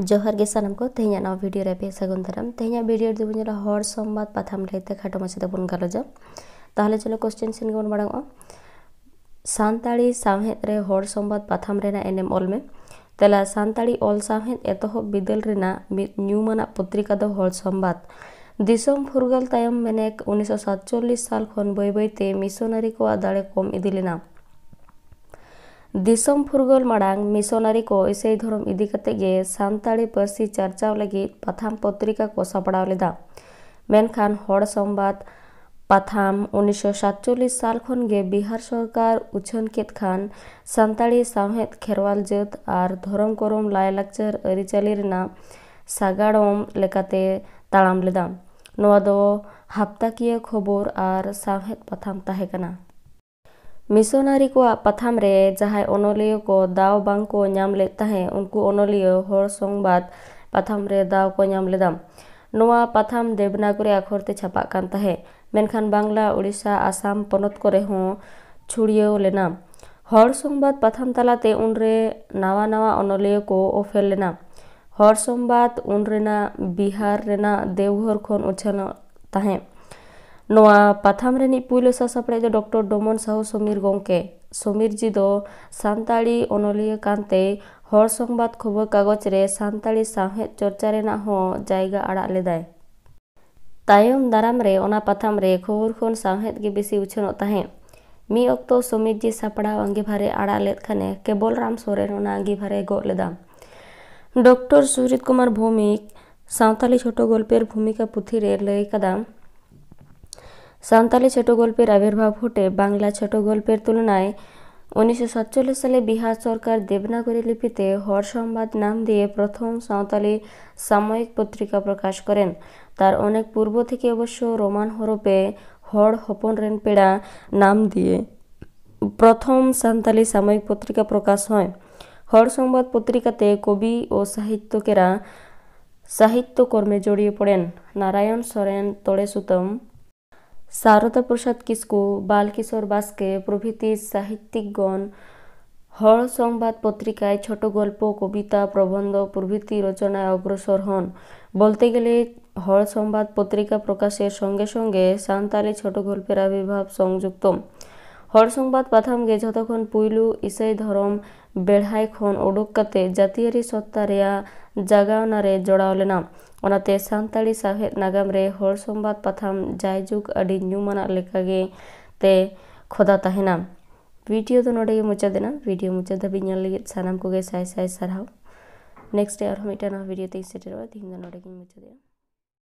जोहर गे सामान को तेहे भिडियो सेगन धारम तेहे भिडियो जुबा हर संबाद पाथाम रही खाटो माचे बन गलोज तेल चलो कोश्चन सीन बन बड़ा सानताड़ी साहेद हर संबाद पाथाम एनेम अलमे तेला सानी अल साहेद एतह विदल रेना पत्रिका हर संबाद दिसम फुरगल तयम मेनेक उन्नीस सतचल्लिस साल खन बैबईते मिशनारी को दाड़े कम इदीलेना ᱫᱤᱥᱚᱢ ᱯᱷᱩᱨᱜᱟᱹᱞ ᱢᱟᱲᱟᱝ ᱢᱤᱥᱚᱱᱟᱨᱤ ᱠᱚ ᱤᱥᱟᱹᱭ ᱫᱷᱚᱨᱚᱢ ᱤᱫᱤ ᱠᱟᱛᱮᱫ ᱜᱮ ᱥᱟᱱᱛᱟᱲᱤ ᱯᱟᱹᱨᱥᱤ ᱪᱟᱨᱪᱟᱣ ᱞᱟᱹᱜᱤᱫ ᱯᱟᱛᱷᱟᱢ ᱯᱚᱛᱨᱤᱠᱟ ᱠᱚ ᱥᱟᱯᱲᱟᱣ ᱞᱮᱫᱟ ᱢᱮᱱᱠᱷᱟᱱ ᱦᱚᱲ ᱥᱚᱢᱵᱟᱫ ᱯᱟᱛᱷᱟᱢ ᱩᱱᱤᱥᱥᱚ ᱥᱟᱛᱪᱚᱞᱞᱤᱥ ᱥᱟᱞ ᱠᱷᱚᱱ ᱜᱮ ᱵᱤᱦᱟᱨ ᱥᱚᱨᱠᱟᱨ ᱩᱪᱷᱟᱹᱱ ᱠᱮᱫ ᱠᱷᱟᱱ ᱥᱟᱱᱛᱟᱲᱤ ᱥᱟᱶᱦᱮᱫ ᱠᱷᱮᱨᱣᱟᱞ ᱡᱟᱹᱛ ᱟᱨ ᱫᱷᱚᱨᱚᱢ ᱠᱚᱨᱚᱢ ᱞᱟᱭᱼᱞᱟᱠᱪᱟᱨ ᱟᱹᱨᱤᱪᱟᱹᱞᱤ ᱨᱮᱱᱟᱜ ᱥᱟᱜᱟᱲᱚᱢ ᱞᱮᱠᱟᱛᱮ ᱛᱟᱲᱟᱢ ᱞᱮᱫᱟ ᱱᱚᱣᱟ ᱫᱚ ᱦᱟᱯᱛᱟᱠᱤᱭᱟᱹ ᱠᱷᱚᱵᱚᱨ ᱟᱨ ᱥᱟᱶᱦᱮᱫ ᱯᱟᱛᱷᱟᱢ ᱛᱟᱦᱮᱸ ᱠᱟᱱᱟ ᱢᱤᱥᱚᱱᱟᱨᱤ ᱠᱚᱣᱟᱜ ᱯᱟᱛᱷᱟᱢ ᱨᱮ ᱡᱟᱦᱟᱸᱭ ᱚᱱᱚᱞᱤᱭᱟᱹ ᱠᱚ ᱫᱟᱣ ᱵᱟᱝᱠᱚ ᱧᱟᱢ ᱞᱮᱫ ᱛᱟᱦᱮᱸ ᱩᱱᱠᱩ ᱚᱱᱚᱞᱤᱭᱟᱹ ᱦᱚᱲ ᱥᱚᱝᱵᱟᱫ ᱯᱟᱛᱷᱟᱢ ᱨᱮ ᱫᱟᱣ ᱠᱚ ᱧᱟᱢ ᱞᱮᱫᱟ ᱱᱚᱣᱟ ᱯᱟᱛᱷᱟᱢ ᱫᱮᱵᱽᱱᱟᱜᱚᱨᱤ ᱟᱠᱷᱚᱨ ᱛᱮ ᱪᱷᱟᱯᱟᱜ ᱠᱟᱱ ᱛᱟᱦᱮᱸ ᱢᱮᱱᱠᱷᱟᱱ ᱵᱟᱝᱞᱟ ᱳᱲᱤᱥᱥᱟ ᱟᱥᱟᱢ ᱯᱚᱱᱚᱛ ᱠᱚᱨᱮ ᱦᱚᱸ ᱪᱷᱩᱲᱭᱟᱹᱣ ᱞᱮᱱᱟ ᱦᱚᱲ ᱥᱚᱝᱵᱟᱫ ᱯᱟᱛᱷᱟᱢ ᱛᱟᱞᱟᱛᱮ ᱩᱱᱨᱮ ᱱᱟᱣᱟ ᱱᱟᱣᱟ ᱚᱱᱚᱞᱤᱭᱟᱹ ᱠᱚ ᱚᱯᱷᱮᱞ ᱞᱮᱱᱟ ᱦᱚᱲ ᱥᱚᱝᱵᱟᱫ ᱩᱱ ᱨᱮᱱᱟᱜ ᱵᱤᱦᱟᱨ ᱨᱮᱱᱟᱜ ᱫᱮᱣᱜᱷᱚᱨ ᱠᱷᱚᱱ ᱩᱪᱷᱟᱹᱱᱚᱜ ᱛᱟᱦᱮᱸ पाथाम पुलो सासापड़ डॉक्टर डोमन साहू समीर गंके समीर जी दो सानी अनलियाते हर संबाद खबर कागज सानी साहे चर्चा जगह आड़ लेदाय तयम दाराम पाथाम खबर खन साहे बस उछन मी अक्त समीर जी सापड़ा अंगीभारे आड़ लेद खान केवल राम सोरेन अंगीभारे गज लेदा डॉक्टर सुरित कुमार भौमिक सावताली छोटो गल्पर भूमिका पुथी लैकदा সাঁওতালি ছোট গল্পের আবির্ভাব ঘটে বাংলা ছোট গল্পের তুলনায় উনিশশো সালে বিহার সরকার দেবনাগরী লিপিতে হর সংবাদ নাম দিয়ে প্রথম সাঁওতালি সাময়িক পত্রিকা প্রকাশ করেন তার অনেক পূর্ব থেকে অবশ্য রোমান হরপে হর হপন রেন পেড়া নাম দিয়ে প্রথম সাঁওতালি সাময়িক পত্রিকা প্রকাশ হয় হর সংবাদ পত্রিকাতে কবি ও সাহিত্যকেরা সাহিত্যকর্মে জড়িয়ে পড়েন নারায়ণ সরেন তড়ে সুতম সারদা প্রসাদ কিসকু বালকিশোর বাস্কে প্রভৃতি সাহিত্যিকগণ হল সংবাদ পত্রিকায় ছোট গল্প কবিতা প্রবন্ধ প্রভৃতি রচনায় অগ্রসর হন বলতে গেলে হল সংবাদ পত্রিকা প্রকাশের সঙ্গে সঙ্গে সান্তালি ছোট গল্পের আবির্ভাব সংযুক্ত ᱦᱚᱲ ᱥᱚᱝᱵᱟᱫ ᱯᱟᱛᱷᱟᱢ ᱜᱮ ᱡᱷᱚᱛᱚ ᱠᱷᱚᱱ ᱯᱩᱭᱞᱩ ᱤᱥᱟᱹᱭ ᱫᱷᱚᱨᱚᱢ ᱵᱮᱲᱦᱟᱭ ᱠᱷᱚᱱ ᱚᱰᱚᱠ ᱠᱟᱛᱮ ᱡᱟᱹᱛᱤᱭᱟᱹᱨᱤ ᱥᱚᱛᱛᱟ ᱨᱮᱭᱟᱜ ᱡᱟᱜᱟᱣᱱᱟ ᱨᱮ ᱡᱚᱲᱟᱣ ᱞᱮᱱᱟ ᱚᱱᱟᱛᱮ ᱥᱟᱱᱛᱟᱲᱤ ᱥᱟᱶᱦᱮᱫ ᱱᱟᱜᱟᱢ ᱨᱮ ᱦᱚᱲ ᱥᱚᱝᱵᱟᱫ ᱯᱟᱛᱷᱟᱢ ᱡᱟᱭᱡᱩᱜᱽ ᱟᱹᱰᱤ ᱧᱩᱢᱟᱱᱟᱜ ᱞᱮᱠᱟᱜᱮ ᱛᱮ ᱠᱷᱚᱫᱟ ᱛᱟᱦᱮᱱᱟ वीडियो तो नोड़े मुचाद वीडियो मुचाद धाबी लगे सामान को साय साय सारहाव नेक्स्ट डे और मिट्टा वीडियो तीन सेटेर तीन मुचाद